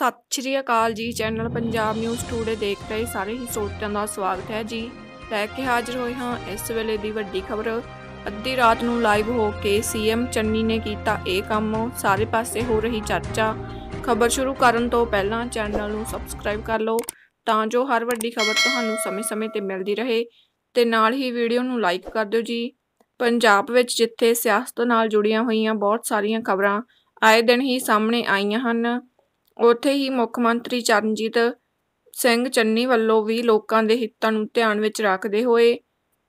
ਸਤਿ ਸ਼੍ਰੀ ਅਕਾਲ ਜੀ channel Punjab news today ਦੇਖ ਰਹੇ ਸਾਰੇ ਹੀ ਸੋਤਿਆਂ ਦਾ ਸਵਾਗਤ ਹੈ ਜੀ ਲੈ ਕੇ ਹਾਜ਼ਰ ਹੋਏ ਹਾਂ ਇਸ ਵੇਲੇ ਦੀ ਵੱਡੀ ਖਬਰ ਅੱਧੀ ਰਾਤ ਨੂੰ ਲਾਈਵ ਹੋ ਕੇ ਸੀਐਮ ਚੰਨੀ ਨੇ ਕੀਤਾ ਇਹ ਕੰਮ ਸਾਰੇ ਪਾਸੇ ਹੋ ਰਹੀ ਚਰਚਾ ਖਬਰ ਸ਼ੁਰੂ ਕਰਨ ਤੋਂ ਪਹਿਲਾਂ ਚੈਨਲ ਨੂੰ ਸਬਸਕ੍ਰਾਈਬ ਕਰ ਲਓ ਤਾਂ ਜੋ ਹਰ ਵੱਡੀ ਖਬਰ ਤੁਹਾਨੂੰ ਸਮੇਂ-ਸਮੇਂ ਤੇ ਮਿਲਦੀ ਰਹੇ ਤੇ ਨਾਲ ਹੀ ਵੀਡੀਓ ਨੂੰ ਲਾਈਕ ਕਰ ਦਿਓ ਜੀ ਪੰਜਾਬ ਵਿੱਚ ਜਿੱਥੇ ਸਿਆਸਤ ਨਾਲ ਜੁੜੀਆਂ ਹੋਈਆਂ ਬਹੁਤ ਸਾਰੀਆਂ ਖਬਰਾਂ ਆਏ ਦਿਨ ਹੀ ਸਾਹਮਣੇ ਆਈਆਂ ਹਨ ਉੱਥੇ ਹੀ ਮੁੱਖ ਮੰਤਰੀ ਚਰਨਜੀਤ ਸਿੰਘ ਚੰਨੀ ਵੱਲੋਂ ਵੀ ਲੋਕਾਂ ਦੇ ਹਿੱਤਾਂ ਨੂੰ ਧਿਆਨ ਵਿੱਚ ਰੱਖਦੇ ਹੋਏ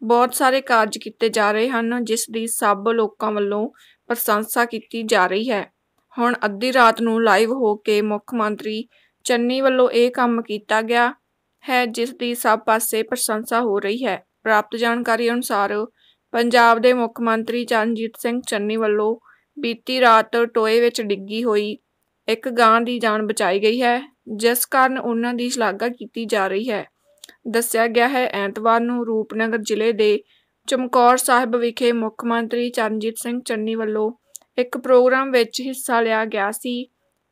ਬਹੁਤ ਸਾਰੇ ਕਾਰਜ ਕੀਤੇ ਜਾ ਰਹੇ ਹਨ ਜਿਸ ਦੀ ਸਭ ਲੋਕਾਂ ਵੱਲੋਂ ਪ੍ਰਸ਼ੰਸਾ ਕੀਤੀ ਜਾ ਰਹੀ ਹੈ ਹੁਣ ਅੱਧੀ ਰਾਤ ਨੂੰ ਲਾਈਵ ਹੋ ਕੇ ਮੁੱਖ ਮੰਤਰੀ ਚੰਨੀ ਵੱਲੋਂ ਇਹ ਕੰਮ ਕੀਤਾ ਗਿਆ ਹੈ ਜਿਸ ਦੀ ਸਭ ਪਾਸੇ ਪ੍ਰਸ਼ੰਸਾ ਹੋ ਰਹੀ ਹੈ ਪ੍ਰਾਪਤ ਜਾਣਕਾਰੀ ਅਨੁਸਾਰ ਪੰਜਾਬ ਦੇ ਮੁੱਖ ਮੰਤਰੀ ਚਰਨਜੀਤ ਸਿੰਘ ਚੰਨੀ ਵੱਲੋਂ ਬੀਤੀ ਰਾਤ ਟੋਏ ਵਿੱਚ ਡਿੱਗੀ ਹੋਈ ਇੱਕ ਗਾਂ ਦੀ ਜਾਨ ਬਚਾਈ ਗਈ ਹੈ ਜਿਸ ਕਾਰਨ ਉਹਨਾਂ ਦੀ ਸ਼ਲਾਘਾ ਕੀਤੀ ਜਾ ਰਹੀ ਹੈ ਦੱਸਿਆ ਗਿਆ ਹੈ ਐਤਵਾਰ ਨੂੰ ਰੂਪਨਗਰ ਜ਼ਿਲ੍ਹੇ ਦੇ ਚਮਕੌਰ ਸਾਹਿਬ ਵਿਖੇ ਮੁੱਖ ਮੰਤਰੀ ਚਰਨਜੀਤ ਸਿੰਘ ਚੰਨੀ ਵੱਲੋਂ ਇੱਕ ਪ੍ਰੋਗਰਾਮ ਵਿੱਚ ਹਿੱਸਾ ਲਿਆ ਗਿਆ ਸੀ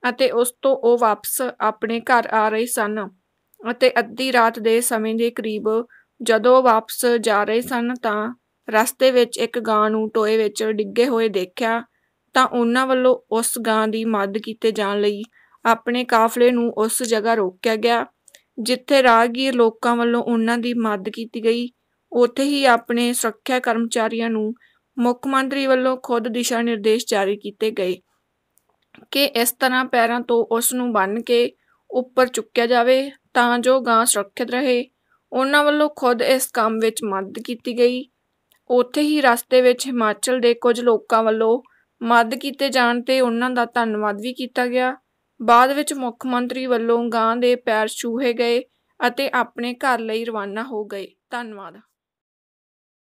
ਅਤੇ ਉਸ ਤੋਂ ਉਹ ਵਾਪਸ ਆਪਣੇ ਘਰ ਆ ਰਹੇ ਸਨ ਅਤੇ ਅੱਧੀ ਰਾਤ ਦੇ ਸਮੇਂ ਦੇ ਕਰੀਬ ਜਦੋਂ ਵਾਪਸ ਜਾ ਰਹੇ ਸਨ ਤਾਂ ਰਸਤੇ ਵਿੱਚ ਇੱਕ ਗਾਂ ਨੂੰ ਟੋਏ ਵਿੱਚ ਡਿੱਗੇ ਹੋਏ ਦੇਖਿਆ ਤਾਂ ਉਹਨਾਂ ਵੱਲੋਂ ਉਸ ਗਾਂ ਦੀ ਮਦਦ ਕੀਤੇ ਜਾਣ ਲਈ ਆਪਣੇ ਕਾਫਲੇ ਨੂੰ ਉਸ ਜਗ੍ਹਾ ਰੋਕਿਆ ਗਿਆ ਜਿੱਥੇ ਰਾਹਗੀਰ ਲੋਕਾਂ ਵੱਲੋਂ ਉਹਨਾਂ ਦੀ ਮਦਦ ਕੀਤੀ ਗਈ ਉੱਥੇ ਹੀ ਆਪਣੇ ਸੁਰੱਖਿਆ ਕਰਮਚਾਰੀਆਂ ਨੂੰ ਮੁੱਖ ਮੰਤਰੀ ਵੱਲੋਂ ਖੁਦ ਦਿਸ਼ਾ ਨਿਰਦੇਸ਼ ਜਾਰੀ ਕੀਤੇ ਗਏ ਕਿ ਇਸ ਤਰ੍ਹਾਂ ਪੈਰਾਂ ਤੋਂ ਉਸ ਨੂੰ ਬੰਨ ਕੇ ਉੱਪਰ ਚੁੱਕਿਆ ਜਾਵੇ ਤਾਂ ਜੋ ਗਾਂ ਸੁਰੱਖਿਅਤ ਰਹੇ ਉਹਨਾਂ ਵੱਲੋਂ ਖੁਦ ਇਸ ਕੰਮ ਵਿੱਚ ਮਦਦ ਕੀਤੀ ਗਈ ਉੱਥੇ ਹੀ ਰਸਤੇ ਵਿੱਚ ਹਿਮਾਚਲ ਦੇ ਕੁਝ ਲੋਕਾਂ ਵੱਲੋਂ ਮਦਦ ਕੀਤੇ ਜਾਣ ਤੇ ਉਹਨਾਂ ਦਾ ਧੰਨਵਾਦ ਵੀ ਕੀਤਾ ਗਿਆ ਬਾਅਦ ਵਿੱਚ ਮੁੱਖ ਮੰਤਰੀ ਵੱਲੋਂ ਗਾਂ ਦੇ ਪੈਰ ਛੂਹੇ ਗਏ ਅਤੇ ਆਪਣੇ ਘਰ ਲਈ ਰਵਾਨਾ ਹੋ ਗਏ ਧੰਨਵਾਦ